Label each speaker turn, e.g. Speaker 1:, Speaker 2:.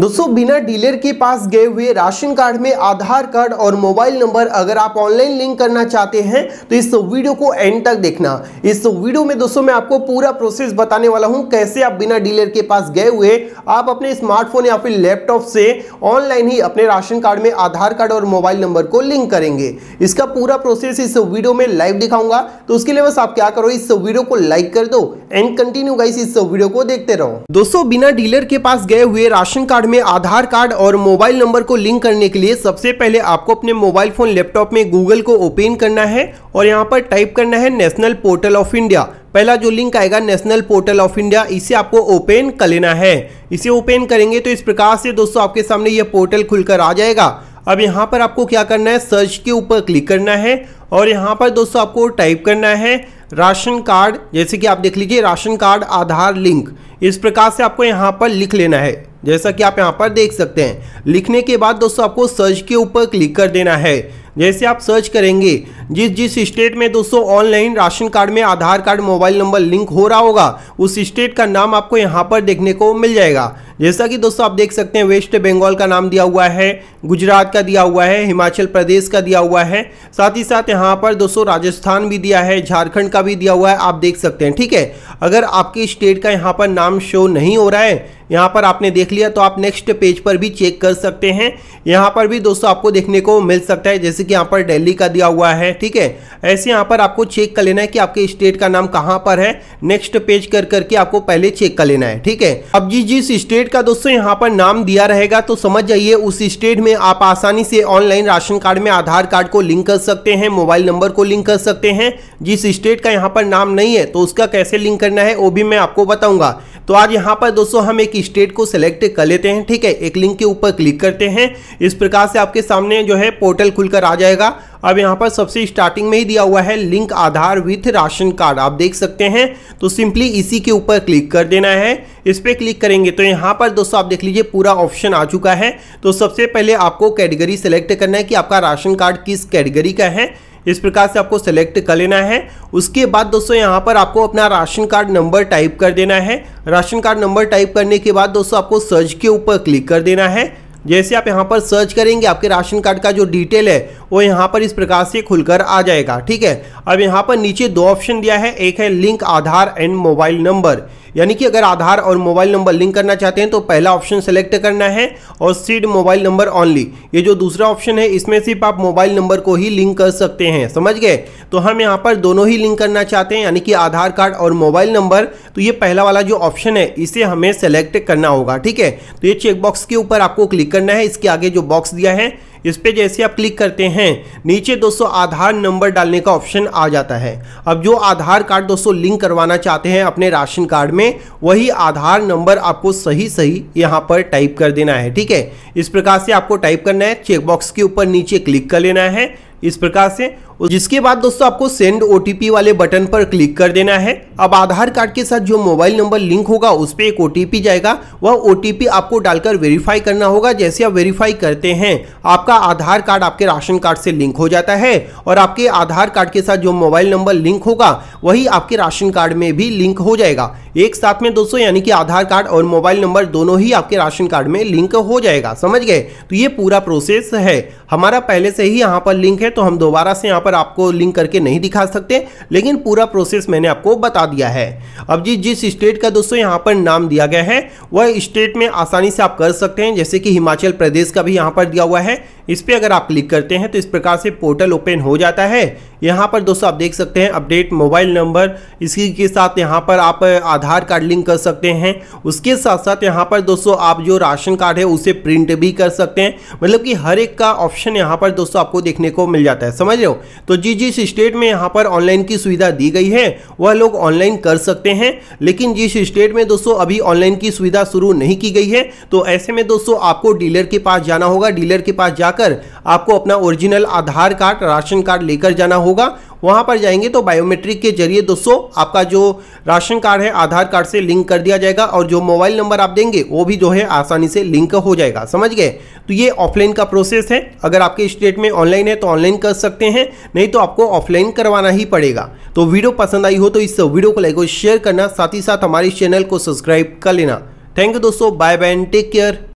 Speaker 1: दोस्तों बिना डीलर के पास गए हुए राशन कार्ड में आधार कार्ड और मोबाइल नंबर अगर आप ऑनलाइन लिंक करना चाहते हैं तो इस वीडियो को एंड तक देखना इस वीडियो में दोस्तों मैं आपको पूरा प्रोसेस बताने वाला हूं कैसे आप बिना डीलर के पास गए हुए आप अपने स्मार्टफोन या फिर लैपटॉप से ऑनलाइन ही अपने राशन कार्ड में आधार कार्ड और मोबाइल नंबर को लिंक करेंगे इसका पूरा प्रोसेस इस वीडियो में लाइव दिखाऊंगा तो उसके लिए बस आप क्या करो इस वीडियो को लाइक कर दो एंड कंटिन्यू गाइस इस वीडियो को देखते रहो दोस्तों बिना डीलर के पास गए हुए राशन कार्ड में आधार कार्ड और मोबाइल नंबर को लिंक करने के लिए सबसे पहले आपको अपने मोबाइल फ़ोन लैपटॉप में गूगल को ओपन करना है और यहाँ पर टाइप करना है नेशनल पोर्टल ऑफ इंडिया पहला जो लिंक आएगा नेशनल पोर्टल ऑफ इंडिया इसे आपको ओपन कर लेना है इसे ओपन करेंगे तो इस प्रकार से दोस्तों आपके सामने यह पोर्टल खुलकर आ जाएगा अब यहाँ पर आपको क्या करना है सर्च के ऊपर क्लिक करना है और यहाँ पर दोस्तों आपको टाइप करना है राशन कार्ड जैसे कि आप देख लीजिए राशन कार्ड आधार लिंक इस प्रकार से आपको यहाँ पर लिख लेना है जैसा कि आप यहाँ पर देख सकते हैं लिखने के बाद दोस्तों आपको सर्च के ऊपर क्लिक कर देना है जैसे आप सर्च करेंगे जिस जिस स्टेट में दोस्तों ऑनलाइन राशन कार्ड में Aadhaar card mobile number link हो रहा होगा उस स्टेट का नाम आपको यहाँ पर देखने को मिल जाएगा जैसा कि दोस्तों आप देख सकते हैं वेस्ट बंगाल का नाम दिया हुआ है गुजरात का दिया हुआ है हिमाचल प्रदेश का दिया हुआ है साथ ही साथ यहाँ पर दोस्तों राजस्थान भी दिया है झारखंड का भी दिया हुआ है आप देख सकते हैं ठीक है अगर आपके स्टेट का यहाँ पर नाम काम शो नहीं हो रहा है यहाँ पर आपने देख लिया तो आप नेक्स्ट पेज पर भी चेक कर सकते हैं यहाँ पर भी दोस्तों आपको देखने को मिल सकता है जैसे कि यहाँ पर दिल्ली का दिया हुआ है ठीक है ऐसे यहाँ पर आपको चेक कर लेना है कि आपके स्टेट का नाम कहाँ पर है नेक्स्ट पेज कर करके आपको पहले चेक कर लेना है ठीक है अब जी जिस स्टेट का दोस्तों यहाँ पर नाम दिया रहेगा तो समझ जाइए उस स्टेट में आप आसानी से ऑनलाइन राशन कार्ड में आधार कार्ड को लिंक कर सकते हैं मोबाइल नंबर को लिंक कर सकते हैं जिस स्टेट का यहाँ पर नाम नहीं है तो उसका कैसे लिंक करना है वो भी मैं आपको बताऊंगा तो आज यहाँ पर दोस्तों हम एक स्टेट को सिलेक्ट कर लेते हैं ठीक है एक लिंक के ऊपर क्लिक करते हैं इस प्रकार से आपके सामने जो है पोर्टल खुलकर आ जाएगा अब यहाँ पर सबसे स्टार्टिंग में ही दिया हुआ है link Aadhaar with ration card आप देख सकते हैं तो सिंपली इसी के ऊपर क्लिक कर देना है इस पर क्लिक करेंगे तो यहाँ पर दोस्तों आप देख लीजिए पूरा ऑप्शन आ चुका है तो सबसे पहले आपको कैटेगरी सेलेक्ट करना है कि आपका राशन कार्ड किस कैटेगरी का है इस प्रकार से आपको सेलेक्ट कर लेना है उसके बाद दोस्तों यहाँ पर आपको अपना राशन कार्ड नंबर टाइप कर देना है राशन कार्ड नंबर टाइप करने के बाद दोस्तों आपको सर्च के ऊपर क्लिक कर देना है जैसे आप यहाँ पर सर्च करेंगे आपके राशन कार्ड का जो डिटेल है वो यहाँ पर इस प्रकार से खुलकर आ जाएगा ठीक है अब यहाँ पर नीचे दो ऑप्शन दिया है एक है link Aadhaar and mobile number यानी कि अगर आधार और मोबाइल नंबर लिंक करना चाहते हैं तो पहला ऑप्शन सेलेक्ट करना है और सीड मोबाइल नंबर ऑनली ये जो दूसरा ऑप्शन है इसमें सिर्फ आप मोबाइल नंबर को ही लिंक कर सकते हैं समझ गए तो हम यहाँ पर दोनों ही लिंक करना चाहते हैं यानी कि आधार कार्ड और मोबाइल नंबर तो ये पहला वाला जो ऑप्शन है इसे हमें सेलेक्ट करना होगा ठीक है तो ये चेकबॉक्स के ऊपर आपको क्लिक करना है इसके आगे जो बॉक्स दिया है इस पर जैसे आप क्लिक करते हैं नीचे दोस्तों आधार नंबर डालने का ऑप्शन आ जाता है अब जो आधार कार्ड दोस्तों लिंक करवाना चाहते हैं अपने राशन कार्ड में वही आधार नंबर आपको सही सही यहाँ पर टाइप कर देना है ठीक है इस प्रकार से आपको टाइप करना है चेकबॉक्स के ऊपर नीचे क्लिक कर लेना है इस प्रकार से जिसके बाद दोस्तों आपको सेंड ओ वाले बटन पर क्लिक कर देना है अब आधार कार्ड के साथ जो मोबाइल नंबर लिंक होगा उस पर एक ओ जाएगा वह ओ आपको डालकर वेरीफाई करना होगा जैसे आप वेरीफाई करते हैं आपका आधार कार्ड आपके राशन कार्ड से लिंक हो जाता है और आपके आधार कार्ड के साथ जो मोबाइल नंबर लिंक होगा वही आपके राशन कार्ड में भी लिंक हो जाएगा एक साथ में दोस्तों यानी कि आधार कार्ड और मोबाइल नंबर दोनों ही आपके राशन कार्ड में लिंक हो जाएगा समझ गए तो ये पूरा प्रोसेस है हमारा पहले से ही यहाँ पर लिंक है तो हम दोबारा से यहाँ पर पर आपको लिंक करके नहीं दिखा सकते लेकिन पूरा प्रोसेस मैंने आपको बता दिया है अब जी जिस स्टेट का दोस्तों यहाँ पर नाम दिया गया है वह स्टेट में आसानी से आप कर सकते हैं जैसे कि हिमाचल प्रदेश का भी यहाँ पर दिया हुआ है इस पर अगर आप क्लिक करते हैं तो इस प्रकार से पोर्टल ओपन हो जाता है यहाँ पर दोस्तों आप देख सकते हैं अपडेट मोबाइल नंबर इसी के साथ यहाँ पर आप आधार कार्ड लिंक कर सकते हैं उसके साथ साथ यहाँ पर दोस्तों आप जो राशन कार्ड है उसे प्रिंट भी कर सकते हैं मतलब कि हर एक का ऑप्शन यहाँ पर दोस्तों आपको देखने को मिल जाता है समझ रहे हो तो जिस जिस स्टेट में यहाँ पर ऑनलाइन की सुविधा दी गई है वह लोग ऑनलाइन कर सकते हैं लेकिन जिस स्टेट में दोस्तों अभी ऑनलाइन की सुविधा शुरू नहीं की गई है तो ऐसे में दोस्तों आपको डीलर के पास जाना होगा डीलर के पास जाकर आपको अपना original Aadhaar card ration card लेकर जाना होगा वहाँ पर जाएंगे तो बायोमेट्रिक के जरिए दोस्तों आपका जो राशन कार्ड है आधार कार्ड से लिंक कर दिया जाएगा और जो मोबाइल नंबर आप देंगे वो भी जो है आसानी से लिंक हो जाएगा समझ गए तो ये ऑफलाइन का प्रोसेस है अगर आपके स्टेट में ऑनलाइन है तो ऑनलाइन कर सकते हैं नहीं तो आपको ऑफलाइन करवाना ही पड़ेगा तो वीडियो पसंद आई हो तो इस वीडियो को लाइक और शेयर करना साथ ही साथ हमारे चैनल को सब्सक्राइब कर लेना थैंक यू दोस्तों बाय बाय टेक केयर